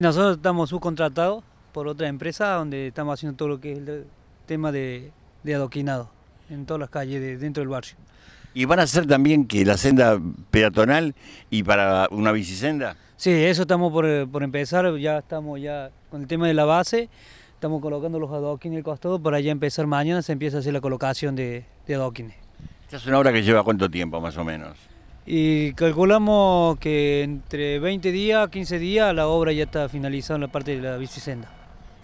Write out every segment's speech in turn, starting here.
Nosotros estamos subcontratados por otra empresa donde estamos haciendo todo lo que es el tema de, adoquinado en todas las calles de, dentro del barrio. ¿Y van a hacer también que la senda peatonal y para una bicisenda? Sí, eso estamos por, eh, empezar, ya estamos ya con el tema de la base, estamos colocando los adoquines el costado para ya empezar mañana, se empieza a hacer la colocación de, de adoquines. Esta es una obra que lleva cuánto tiempo más o menos? Y calculamos que entre 20 días, 15 días, la obra ya está finalizada en la parte de la bicicenda.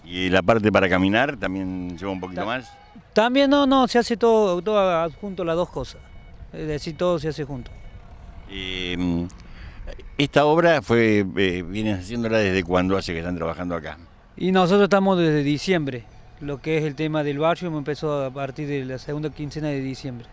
¿Y la parte para caminar también lleva un poquito más? También no, no, se hace todo, todo, junto las dos cosas. Es decir, todo se hace junto. Em, esta obra fue, eh, viene haciéndola desde cuándo hace que están trabajando acá. Y nosotros estamos desde diciembre. Lo que es el tema del barrio empezó a partir de la segunda quincena de diciembre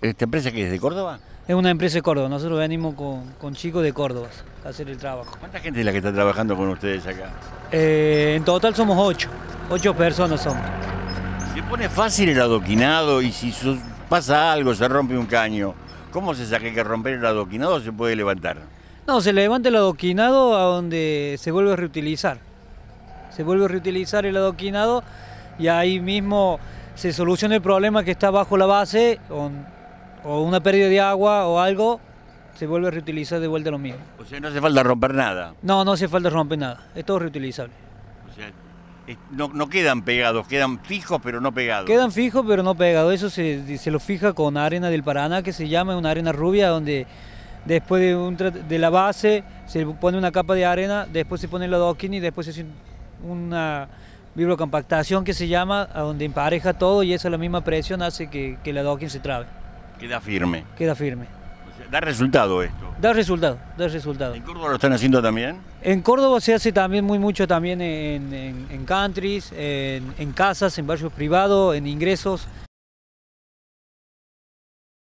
esta empresa que es de Córdoba? Es una empresa de Córdoba, nosotros venimos con, con chicos de Córdoba a hacer el trabajo. ¿Cuánta gente es la que está trabajando con ustedes acá? Eh, en total somos ocho, ocho personas somos. ¿Se pone fácil el adoquinado y si pasa algo, se rompe un caño? ¿Cómo se saca que romper el adoquinado o se puede levantar? No, se levanta el adoquinado a donde se vuelve a reutilizar. Se vuelve a reutilizar el adoquinado y ahí mismo se soluciona el problema que está bajo la base o, una pérdida de agua o algo, se vuelve a reutilizar de vuelta lo mismo. O sea, no hace falta romper nada. No, no hace falta romper nada, es todo reutilizable. O sea, no, quedan pegados, quedan fijos pero no pegados. Quedan fijos pero no pegados, eso se, lo fija con arena del Paraná que se llama una arena rubia donde después de, la base se pone una capa de arena, después se pone la docking y después se hace una compactación que se llama, donde empareja todo y esa la misma presión hace que, que la docking se trabe. Queda firme. Queda firme. da resultado esto. Da resultado, da resultado. ¿En Córdoba lo están haciendo también? En Córdoba se hace también muy mucho también en, countries, en, en casas, en barrios privados, en ingresos.